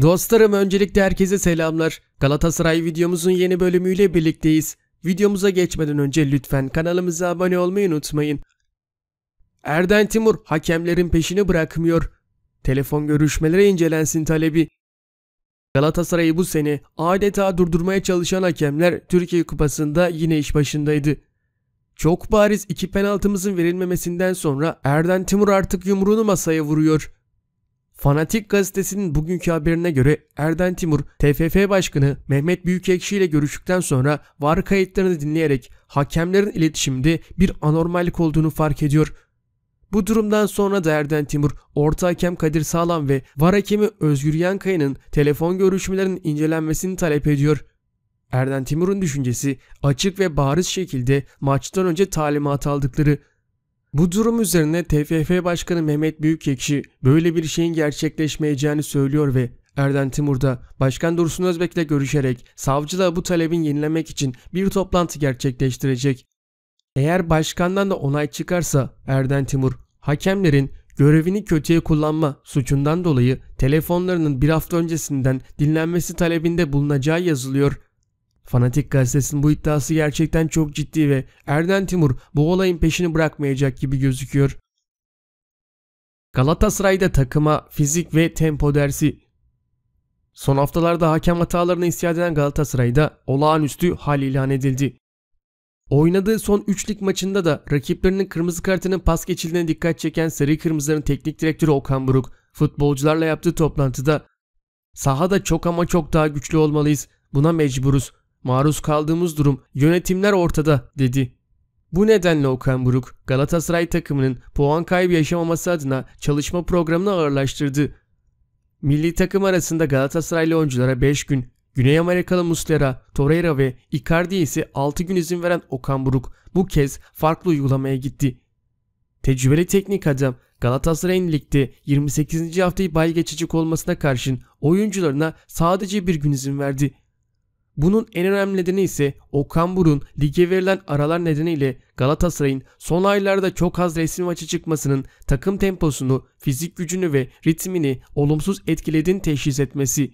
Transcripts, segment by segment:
Dostlarım öncelikle herkese selamlar. Galatasaray videomuzun yeni bölümüyle birlikteyiz. Videomuza geçmeden önce lütfen kanalımıza abone olmayı unutmayın. Erden Timur hakemlerin peşini bırakmıyor. Telefon görüşmeleri incelensin talebi. Galatasaray'ı bu sene adeta durdurmaya çalışan hakemler Türkiye Kupası'nda yine iş başındaydı. Çok bariz iki penaltımızın verilmemesinden sonra Erden Timur artık yumruğunu masaya vuruyor. Fanatik gazetesinin bugünkü haberine göre Erden Timur, TFF Başkanı Mehmet Büyükekşi ile görüştükten sonra var kayıtlarını dinleyerek hakemlerin iletişiminde bir anormallik olduğunu fark ediyor. Bu durumdan sonra da Erden Timur, orta hakem Kadir Sağlam ve var hakemi Özgür Yankaya'nın telefon görüşmelerinin incelenmesini talep ediyor. Erden Timur'un düşüncesi açık ve bariz şekilde maçtan önce talimat aldıkları bu durum üzerine TFF Başkanı Mehmet Büyükekşi böyle bir şeyin gerçekleşmeyeceğini söylüyor ve Erden Timur da Başkan Dursun Özbek ile görüşerek savcılığa bu talebin yenilemek için bir toplantı gerçekleştirecek. Eğer başkandan da onay çıkarsa Erden Timur hakemlerin görevini kötüye kullanma suçundan dolayı telefonlarının bir hafta öncesinden dinlenmesi talebinde bulunacağı yazılıyor Fanatik gazetesinin bu iddiası gerçekten çok ciddi ve Erden Timur bu olayın peşini bırakmayacak gibi gözüküyor. Galatasaray'da takıma fizik ve tempo dersi. Son haftalarda hakem hatalarını isyan eden Galatasaray'da olağanüstü hal ilan edildi. Oynadığı son üçlük maçında da rakiplerinin kırmızı kartının pas geçildiğine dikkat çeken Sarı Kırmızıların teknik direktörü Okan Buruk, futbolcularla yaptığı toplantıda ''Sahada çok ama çok daha güçlü olmalıyız. Buna mecburuz. Maruz kaldığımız durum yönetimler ortada dedi. Bu nedenle Okan Buruk Galatasaray takımının puan kaybı yaşamaması adına çalışma programını ağırlaştırdı. Milli takım arasında Galatasaraylı oyunculara 5 gün, Güney Amerikalı Muslera, Torreira ve Icardi ise 6 gün izin veren Okan Buruk bu kez farklı uygulamaya gitti. Tecrübeli teknik adam Galatasaray'ın ligde 28. haftayı bay geçecek olmasına karşın oyuncularına sadece bir gün izin verdi. Bunun en önemli nedeni ise Okan Burun lige verilen aralar nedeniyle Galatasaray'ın son aylarda çok az resmi maçı çıkmasının takım temposunu, fizik gücünü ve ritmini olumsuz etkilediğini teşhis etmesi.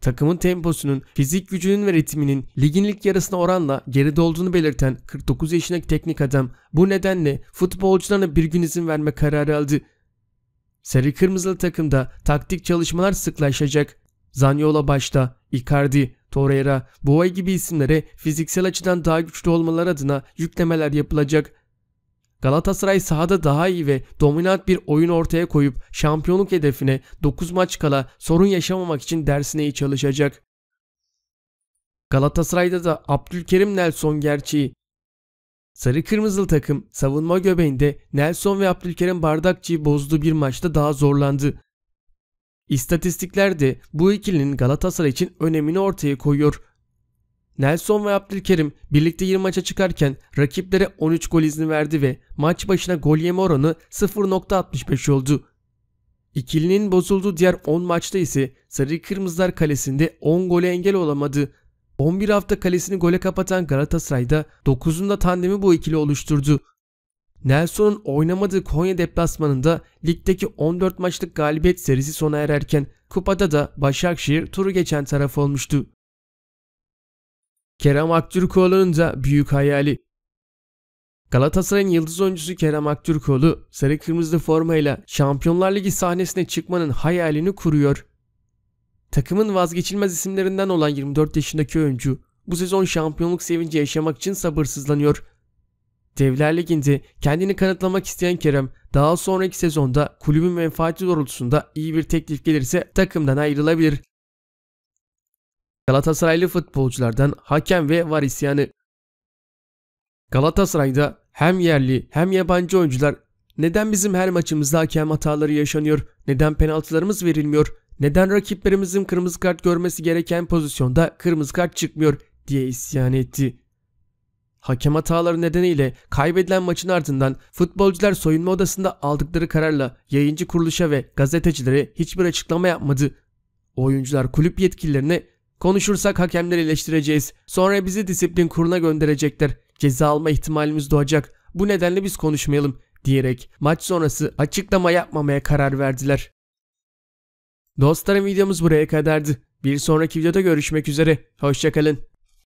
Takımın temposunun, fizik gücünün ve ritminin ligin ilk yarısına oranla geride olduğunu belirten 49 yaşındaki teknik adam bu nedenle futbolcularına bir gün izin verme kararı aldı. Sarı Kırmızılı takımda taktik çalışmalar sıklaşacak. Zanyola başta, Icardi, Torreira, Boy gibi isimlere fiziksel açıdan daha güçlü olmaları adına yüklemeler yapılacak. Galatasaray sahada daha iyi ve dominant bir oyun ortaya koyup şampiyonluk hedefine 9 maç kala sorun yaşamamak için dersine iyi çalışacak. Galatasaray'da da Abdülkerim Nelson gerçeği. Sarı kırmızılı takım savunma göbeğinde Nelson ve Abdülkerim Bardakçı'yı bozduğu bir maçta daha zorlandı. İstatistikler de bu ikilinin Galatasaray için önemini ortaya koyuyor. Nelson ve Abdülkerim birlikte 20 maça çıkarken rakiplere 13 gol izni verdi ve maç başına gol yeme oranı 0.65 oldu. İkilinin bozulduğu diğer 10 maçta ise Sarı Kırmızılar kalesinde 10 gole engel olamadı. 11 hafta kalesini gole kapatan Galatasaray'da 9'unda tandemi bu ikili oluşturdu. Nelson'un oynamadığı Konya deplasmanında ligdeki 14 maçlık galibiyet serisi sona ererken kupada da Başakşehir turu geçen taraf olmuştu. Kerem Aktürkoğlu'nun da büyük hayali. Galatasaray'ın yıldız oyuncusu Kerem Aktürkoğlu sarı kırmızı formayla Şampiyonlar Ligi sahnesine çıkmanın hayalini kuruyor. Takımın vazgeçilmez isimlerinden olan 24 yaşındaki oyuncu bu sezon şampiyonluk sevinci yaşamak için sabırsızlanıyor Devler Ligi'nde kendini kanıtlamak isteyen Kerem daha sonraki sezonda kulübün menfaati doğrultusunda iyi bir teklif gelirse takımdan ayrılabilir. Galatasaraylı futbolculardan hakem ve var isyanı. Galatasaray'da hem yerli hem yabancı oyuncular neden bizim her maçımızda hakem hataları yaşanıyor? Neden penaltılarımız verilmiyor? Neden rakiplerimizin kırmızı kart görmesi gereken pozisyonda kırmızı kart çıkmıyor diye isyan etti. Hakem hataları nedeniyle kaybedilen maçın ardından futbolcular soyunma odasında aldıkları kararla yayıncı kuruluşa ve gazetecilere hiçbir açıklama yapmadı. Oyuncular kulüp yetkililerine konuşursak hakemleri eleştireceğiz. Sonra bizi disiplin kuruna gönderecekler. Ceza alma ihtimalimiz doğacak. Bu nedenle biz konuşmayalım diyerek maç sonrası açıklama yapmamaya karar verdiler. Dostlarım videomuz buraya kadardı. Bir sonraki videoda görüşmek üzere. Hoşçakalın.